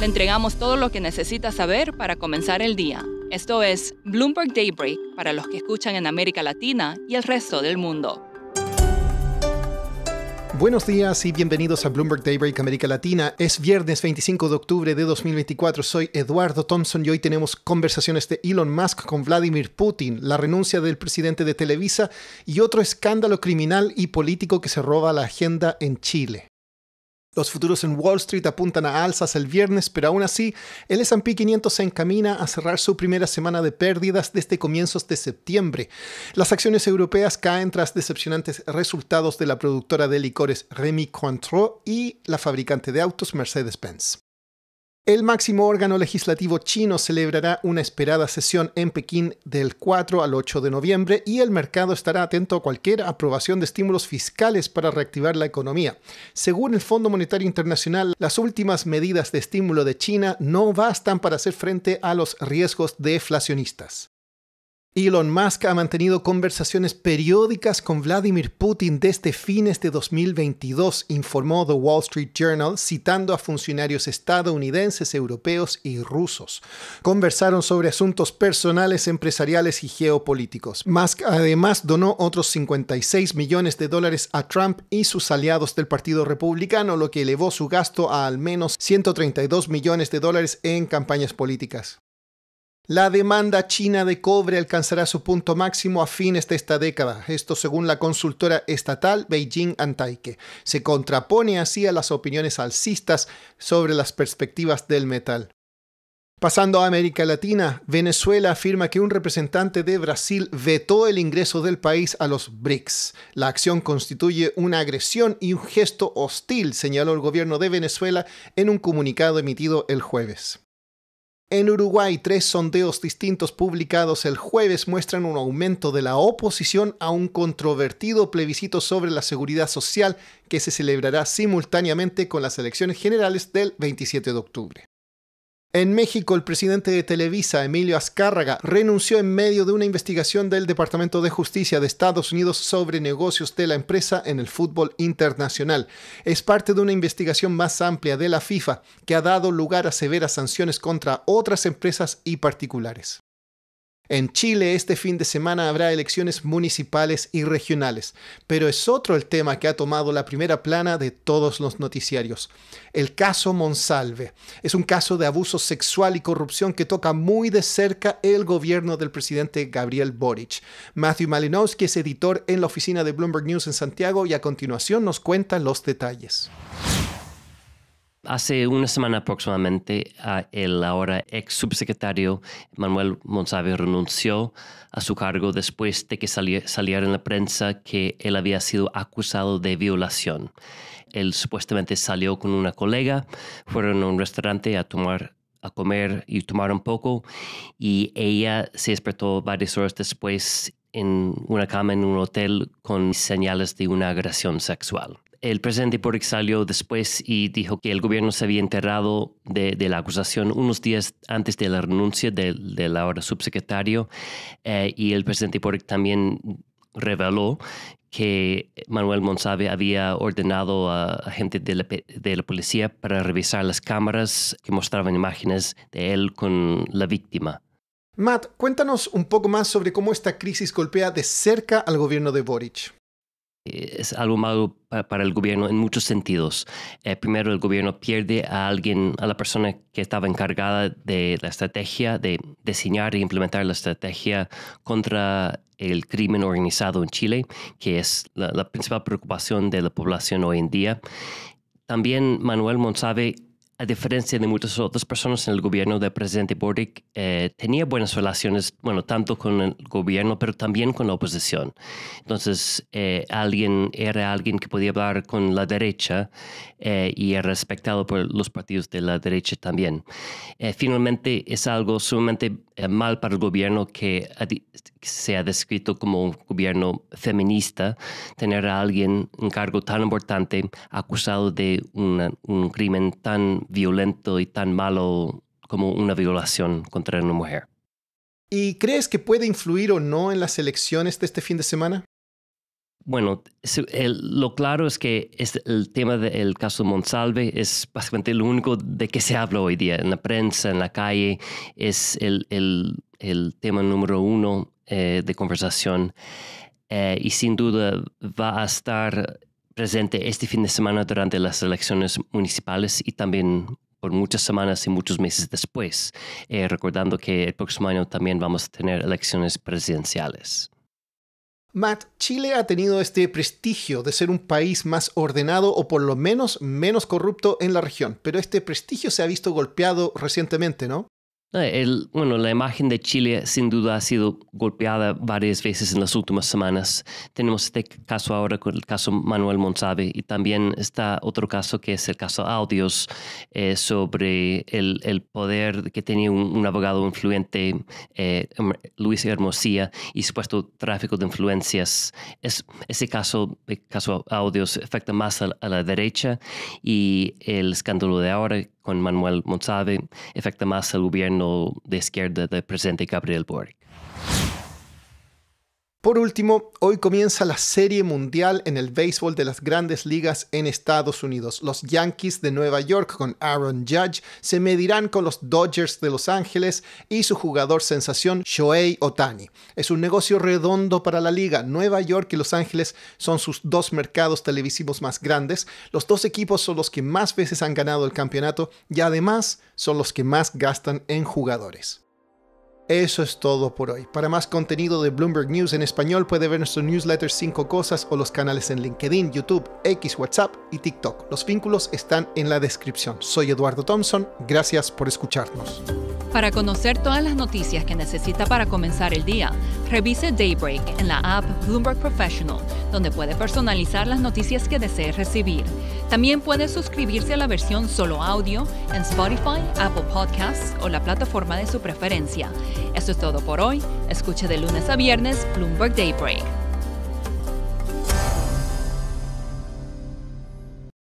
Le entregamos todo lo que necesita saber para comenzar el día. Esto es Bloomberg Daybreak para los que escuchan en América Latina y el resto del mundo. Buenos días y bienvenidos a Bloomberg Daybreak América Latina. Es viernes 25 de octubre de 2024. Soy Eduardo Thompson y hoy tenemos conversaciones de Elon Musk con Vladimir Putin, la renuncia del presidente de Televisa y otro escándalo criminal y político que se roba la agenda en Chile. Los futuros en Wall Street apuntan a alzas el viernes, pero aún así, el SP 500 se encamina a cerrar su primera semana de pérdidas desde comienzos de septiembre. Las acciones europeas caen tras decepcionantes resultados de la productora de licores Remy Cointreau y la fabricante de autos Mercedes-Benz. El máximo órgano legislativo chino celebrará una esperada sesión en Pekín del 4 al 8 de noviembre y el mercado estará atento a cualquier aprobación de estímulos fiscales para reactivar la economía. Según el Fondo Monetario Internacional, las últimas medidas de estímulo de China no bastan para hacer frente a los riesgos deflacionistas. Elon Musk ha mantenido conversaciones periódicas con Vladimir Putin desde fines de 2022, informó The Wall Street Journal, citando a funcionarios estadounidenses, europeos y rusos. Conversaron sobre asuntos personales, empresariales y geopolíticos. Musk además donó otros 56 millones de dólares a Trump y sus aliados del Partido Republicano, lo que elevó su gasto a al menos 132 millones de dólares en campañas políticas. La demanda china de cobre alcanzará su punto máximo a fines de esta década, esto según la consultora estatal Beijing Antaike. Se contrapone así a las opiniones alcistas sobre las perspectivas del metal. Pasando a América Latina, Venezuela afirma que un representante de Brasil vetó el ingreso del país a los BRICS. La acción constituye una agresión y un gesto hostil, señaló el gobierno de Venezuela en un comunicado emitido el jueves. En Uruguay, tres sondeos distintos publicados el jueves muestran un aumento de la oposición a un controvertido plebiscito sobre la seguridad social que se celebrará simultáneamente con las elecciones generales del 27 de octubre. En México, el presidente de Televisa, Emilio Azcárraga, renunció en medio de una investigación del Departamento de Justicia de Estados Unidos sobre negocios de la empresa en el fútbol internacional. Es parte de una investigación más amplia de la FIFA que ha dado lugar a severas sanciones contra otras empresas y particulares. En Chile este fin de semana habrá elecciones municipales y regionales, pero es otro el tema que ha tomado la primera plana de todos los noticiarios. El caso Monsalve es un caso de abuso sexual y corrupción que toca muy de cerca el gobierno del presidente Gabriel Boric. Matthew Malinowski es editor en la oficina de Bloomberg News en Santiago y a continuación nos cuenta los detalles. Hace una semana aproximadamente, el ahora ex subsecretario Manuel Monsalve renunció a su cargo después de que saliera en la prensa que él había sido acusado de violación. Él supuestamente salió con una colega, fueron a un restaurante a tomar a comer y tomar un poco y ella se despertó varias horas después en una cama en un hotel con señales de una agresión sexual el presidente Boric salió después y dijo que el gobierno se había enterrado de, la acusación unos días antes de la renuncia del ahora subsecretario. Eh, y el presidente Boric también reveló que Manuel Monsabe había ordenado a, gente de la, de la, policía para revisar las cámaras que mostraban imágenes de él con la víctima. Matt, cuéntanos un poco más sobre cómo esta crisis golpea de cerca al gobierno de Boric. Eh, es algo malo para el gobierno en muchos sentidos. Eh, primero, el gobierno pierde a alguien, a la persona que estaba encargada de la estrategia, de diseñar e implementar la estrategia contra el crimen organizado en Chile, que es la, principal preocupación de la población hoy en día. También Manuel Monsabe a diferencia de muchas otras personas en el gobierno del presidente Boric, eh, tenía buenas relaciones, bueno, tanto con el gobierno, pero también con la oposición. Entonces, eh, alguien era alguien que podía hablar con la derecha eh, y era respetado por los partidos de la derecha también. finalmente, es algo sumamente mal para el gobierno que se ha descrito como un gobierno feminista, tener a alguien en cargo tan importante acusado de un crimen tan violento y tan malo como una violación contra una mujer. ¿Y crees que puede influir o no en las elecciones de este fin de semana? Bueno, lo claro es que el tema del caso Monsalve es básicamente lo único de que se habla hoy día en la prensa, en la calle, es el, tema número uno eh, de conversación eh, y sin duda va a estar presente este fin de semana durante las elecciones municipales y también por muchas semanas y muchos meses después, eh, recordando que el próximo año también vamos a tener elecciones presidenciales. Matt, Chile ha tenido este prestigio de ser un país más ordenado o por lo menos menos corrupto en la región, pero este prestigio se ha visto golpeado recientemente, ¿no? Eh, bueno, la imagen de Chile sin duda ha sido golpeada varias veces en las últimas semanas. Tenemos este caso ahora con el caso Manuel Monsabe y también está otro caso que es el caso Audios eh, sobre el, el, poder que tenía un, abogado influyente, eh, Luis Hermosía, y supuesto tráfico de influencias. ese caso, el caso Audios, afecta más a, a la derecha y el escándalo de ahora con Manuel Monsabe afecta más al gobierno know, they scared the, the Presidente Gabriel Boric. Por último, hoy comienza la Serie Mundial en el béisbol de las grandes ligas en Estados Unidos. Los Yankees de Nueva York con Aaron Judge se medirán con los Dodgers de Los Ángeles y su jugador sensación Shohei Otani. Es un negocio redondo para la liga. Nueva York y Los Ángeles son sus dos mercados televisivos más grandes. Los dos equipos son los que más veces han ganado el campeonato y además son los que más gastan en jugadores. Eso es todo por hoy. Para más contenido de Bloomberg News en español puede ver nuestro newsletter 5 Cosas o los canales en LinkedIn, YouTube, X, WhatsApp y TikTok. Los vínculos están en la descripción. Soy Eduardo Thompson, gracias por escucharnos. Para conocer todas las noticias que necesita para comenzar el día, revise Daybreak en la app Bloomberg Professional, donde puede personalizar las noticias que desee recibir. También puedes suscribirse a la versión solo audio en Spotify, Apple Podcasts o la plataforma de su preferencia. Esto es todo por hoy. Escuche de lunes a viernes Bloomberg Daybreak.